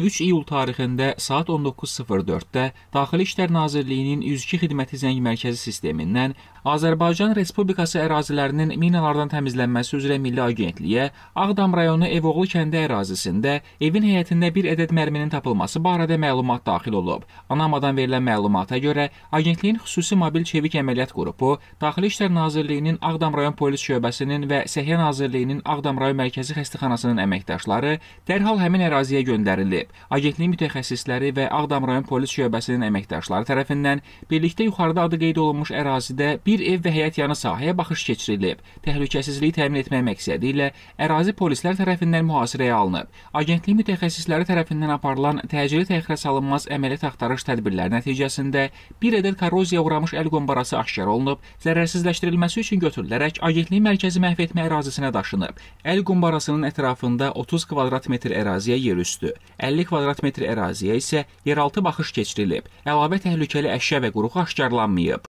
23 iyul tarixində saat 19:04-də Daxili İşlər Nazirliyinin 102 xidməti zəng mərkəzi sistemindən Azərbaycan Respublikası ərazilərinin minalardan təmizlənməsi üzrə Milli Agentliyə Ağdam rayonu Evoğlu kəndi ərazisində evin həyətində bir ədəd mərminin tapılması barədə məlumat daxil olub. Anamadan verilən məlumata görə agentliyin xüsusi mobil çevik əməliyyat qrupu Daxili İşlər Nazirliyinin Ağdam rayon polis şöbəsinin və Səhiyyə Nazirliyinin Ağdam rayon mərkəzi xəstəxanasının əməkdaşları dərhal həmin əraziyə göndərildi edilib. Agentlik mütəxəssisləri və Ağdam rayon polis şöbəsinin əməkdaşları tərəfindən birlikdə yuxarıda adı qeyd olunmuş ərazidə bir ev və həyət yanı sahəyə baxış keçirilib. Təhlükəsizliyi təmin etmək məqsədi ilə ərazi polislər tərəfindən mühasirəyə alınıb. Agentlik mütəxəssisləri tərəfindən aparılan təcili təxirə salınmaz əməliyyat axtarış tədbirləri nəticəsində bir ədəd korroziya uğramış əl qombarası aşkar olunub, zərərsizləşdirilməsi üçün götürülərək agentlik mərkəzi məhv etmə ərazisinə daşınıb. Əl qombarasının ətrafında 30 kvadrat metr əraziyə yer üstü, 50 50 kvadrat metr əraziyə isə yeraltı baxış keçirilib, əlavə təhlükəli əşya və qurğu aşkarlanmayıb.